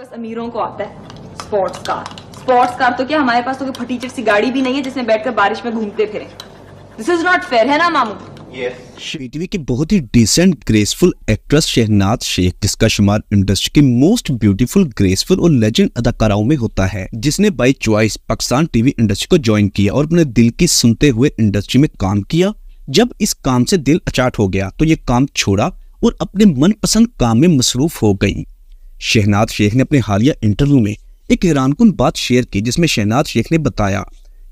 बस अमीरों को आता है स्पोर्ट्स कार स्पोर्ट्स कार तो क्या हमारे पास तो कोई फटीचर सी गाड़ी भी नहीं है जिसमें बैठकर बारिश में घूमते फिरे दिस इज नॉट फेयर है ना मामू टीवी की बहुत ही decent graceful actress Shahnaz Sheikh जिसका शुमार इंडस्ट्री की मोस्ट ब्यूटीफुल ग्रेसफुल और लेजेंड अदाकाराओं में होता है जिसने by choice Pakistan TV industry को ज्वाइन किया और अपने दिल की सुनते हुए इंडस्ट्री में काम किया जब इस काम से दिल अचाट हो गया तो ये काम छोड़ा और अपने मनपसंद काम में मसरूफ हो गई शहनाज शेख ने अपने हालिया इंटरव्यू में एक हैरानकुन बात शेयर की जिसमें शहनाज शेख ने बताया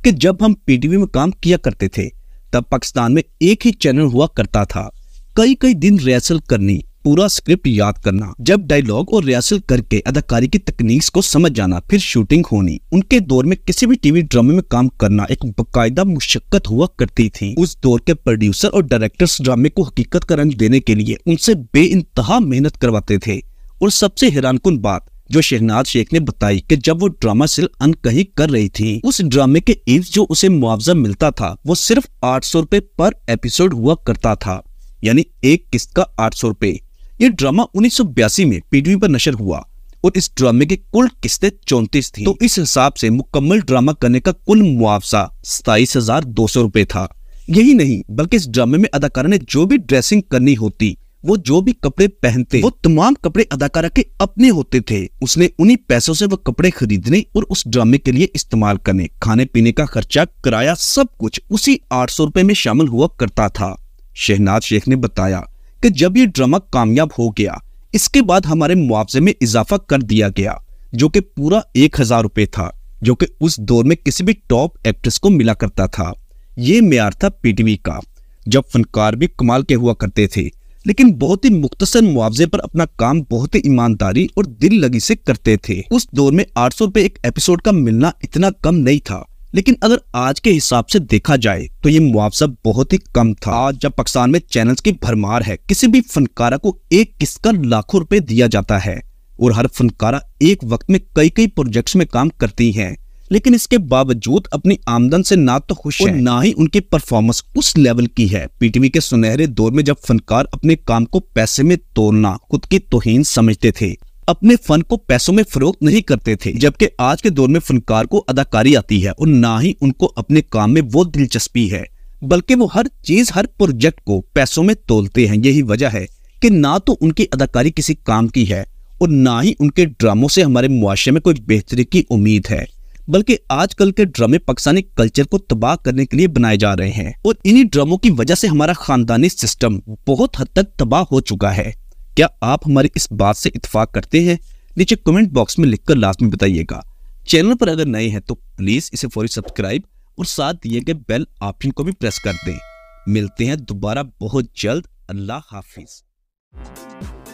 कि जब हम पीटीवी में काम किया करते थे तब पाकिस्तान में एक ही चैनल हुआ करता था कई कई दिन रिहर्सल करनी पूरा स्क्रिप्ट याद करना जब डायलॉग और रिहर्सल करके अदाकारी की तकनीक को समझ जाना फिर शूटिंग होनी उनके दौर में किसी भी टीवी ड्रामे में काम करना एक बाकायदा मुशक्कत हुआ करती थी उस दौर के प्रोड्यूसर और डायरेक्टर्स ड्रामे को हकीकत का रंग देने के लिए उनसे बे मेहनत करवाते थे और सबसे हैरानकुन बात जो शहनाज शेख ने बताई कि जब वो ड्रामा सिल अनकही कर रही थी उस ड्रामे के इर्द जो उसे मुआवजा मिलता था वो सिर्फ आठ सौ रूपए पर एपिसोड हुआ करता था यानी एक किस्त का आठ सौ रूपए ये ड्रामा 1982 में पीडीवी पर नशर हुआ और इस ड्रामे की कुल किस्तें चौंतीस थी तो इस हिसाब से मुकम्मल ड्रामा करने का कुल मुआवजा सताइस हजार दो सौ रूपए था यही नहीं बल्कि इस ड्रामे में अदाकारा ने जो भी ड्रेसिंग करनी होती वो जो भी कपड़े पहनते वो तमाम कपड़े अदाकारा के अपने होते थे उसने उन्हीं पैसों से वो कपड़े खरीदने और उस ड्रामे के लिए इस्तेमाल करने खाने पीने का खर्चा किराया सब कुछ उसी आठ सौ रुपए में शामिल हुआ करता था शहनाज शेख ने बताया कि जब ये ड्रामा कामयाब हो गया इसके बाद हमारे मुआवजे में इजाफा कर दिया गया जो कि पूरा एक हजार रूपए था जो कि उस दौर में किसी भी टॉप एक्ट्रेस को मिला करता था ये मैार था पीटीवी का जब फनकार भी कमाल के हुआ करते थे लेकिन बहुत ही मुख्तसर मुआवजे पर अपना काम बहुत ही ईमानदारी और दिल लगी से करते थे उस दौर में आठ सौ एक एपिसोड का मिलना इतना कम नहीं था लेकिन अगर आज के हिसाब से देखा जाए तो ये मुआवजा बहुत ही कम था आज जब पाकिस्तान में चैनल्स की भरमार है किसी भी फनकारा को एक किसका लाखों रुपए दिया जाता है और हर फनकारा एक वक्त में कई कई प्रोजेक्ट्स में काम करती है लेकिन इसके बावजूद अपनी आमदन से ना तो खुश है ना ही उनकी परफॉर्मेंस उस लेवल की है पीटीवी के सुनहरे दौर में जब फनकार अपने काम को पैसे में तोड़ना खुद की तोहिन समझते थे अपने फन को पैसों में फरोख्त नहीं करते थे जबकि आज के दौर में फनकार को अदाकारी आती है और ना ही उनको अपने काम में वो दिलचस्पी है बल्कि वो हर चीज हर प्रोजेक्ट को पैसों में तोलते हैं यही वजह है कि ना तो उनकी अदाकारी किसी काम की है और ना ही उनके ड्रामों से हमारे मुआशरे में कोई बेहतरी की उम्मीद है बल्कि आजकल के ड्रामे पाकिस्तानी कल्चर को तबाह करने के लिए बनाए जा रहे हैं और इन्हीं ड्रामों की वजह से हमारा खानदानी सिस्टम बहुत हद तक तबाह हो चुका है क्या आप हमारी इस बात से इतफाक करते हैं नीचे कमेंट बॉक्स में लिखकर लाजमी बताइएगा चैनल पर अगर नए हैं तो प्लीज इसे फौरी सब्सक्राइब और साथ दिए गए बेल ऑप्शन को भी प्रेस कर दें मिलते हैं दोबारा बहुत जल्द अल्लाह हाफिज़